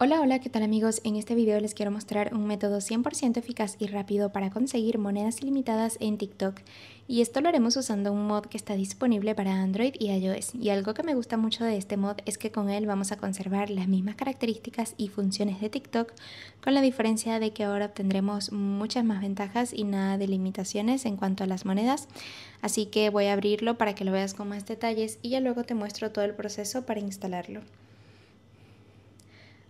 Hola, hola, ¿qué tal amigos? En este video les quiero mostrar un método 100% eficaz y rápido para conseguir monedas ilimitadas en TikTok. Y esto lo haremos usando un mod que está disponible para Android y iOS. Y algo que me gusta mucho de este mod es que con él vamos a conservar las mismas características y funciones de TikTok, con la diferencia de que ahora obtendremos muchas más ventajas y nada de limitaciones en cuanto a las monedas. Así que voy a abrirlo para que lo veas con más detalles y ya luego te muestro todo el proceso para instalarlo.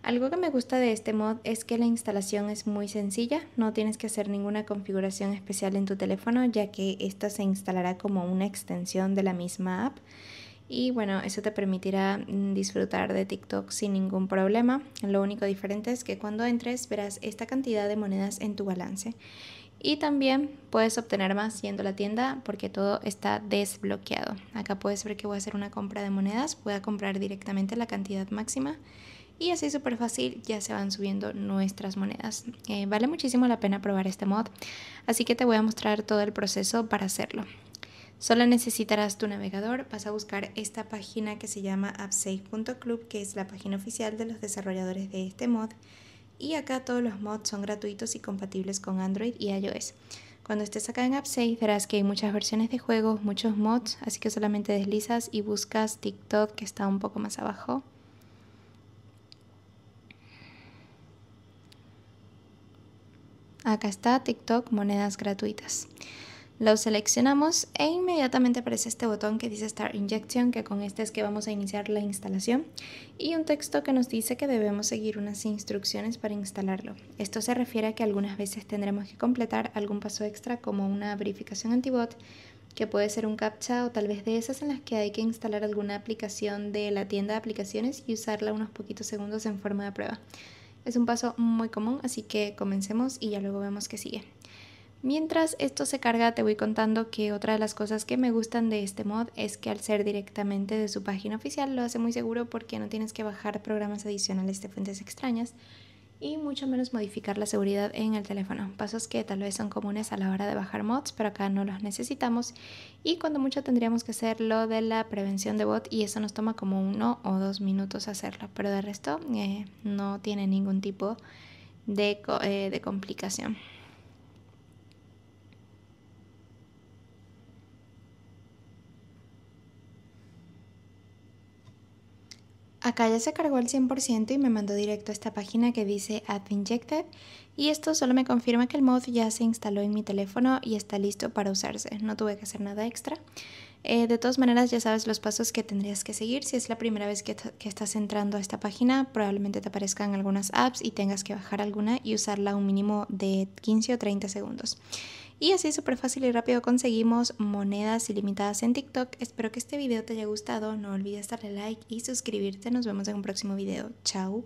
Algo que me gusta de este mod es que la instalación es muy sencilla, no tienes que hacer ninguna configuración especial en tu teléfono ya que esta se instalará como una extensión de la misma app y bueno, eso te permitirá mm, disfrutar de TikTok sin ningún problema. Lo único diferente es que cuando entres verás esta cantidad de monedas en tu balance. Y también puedes obtener más yendo a la tienda porque todo está desbloqueado. Acá puedes ver que voy a hacer una compra de monedas, voy a comprar directamente la cantidad máxima y así súper fácil ya se van subiendo nuestras monedas. Eh, vale muchísimo la pena probar este mod, así que te voy a mostrar todo el proceso para hacerlo. Solo necesitarás tu navegador, vas a buscar esta página que se llama appsafe.club, que es la página oficial de los desarrolladores de este mod. Y acá todos los mods son gratuitos y compatibles con Android y iOS. Cuando estés acá en AppSafe verás que hay muchas versiones de juegos, muchos mods, así que solamente deslizas y buscas TikTok que está un poco más abajo. Acá está TikTok monedas gratuitas. Lo seleccionamos e inmediatamente aparece este botón que dice Start Injection, que con este es que vamos a iniciar la instalación, y un texto que nos dice que debemos seguir unas instrucciones para instalarlo. Esto se refiere a que algunas veces tendremos que completar algún paso extra como una verificación antibot, que puede ser un captcha o tal vez de esas en las que hay que instalar alguna aplicación de la tienda de aplicaciones y usarla unos poquitos segundos en forma de prueba. Es un paso muy común, así que comencemos y ya luego vemos qué sigue. Mientras esto se carga, te voy contando que otra de las cosas que me gustan de este mod es que al ser directamente de su página oficial lo hace muy seguro porque no tienes que bajar programas adicionales de fuentes extrañas y mucho menos modificar la seguridad en el teléfono. Pasos que tal vez son comunes a la hora de bajar mods, pero acá no los necesitamos. Y cuando mucho tendríamos que hacer lo de la prevención de bot y eso nos toma como uno o dos minutos hacerlo, pero de resto eh, no tiene ningún tipo de eh, complicación. Acá ya se cargó el 100% y me mandó directo a esta página que dice Add Injected y esto solo me confirma que el mod ya se instaló en mi teléfono y está listo para usarse, no tuve que hacer nada extra. Eh, de todas maneras ya sabes los pasos que tendrías que seguir, si es la primera vez que, que estás entrando a esta página probablemente te aparezcan algunas apps y tengas que bajar alguna y usarla un mínimo de 15 o 30 segundos. Y así súper fácil y rápido conseguimos monedas ilimitadas en TikTok. Espero que este video te haya gustado. No olvides darle like y suscribirte. Nos vemos en un próximo video. Chao.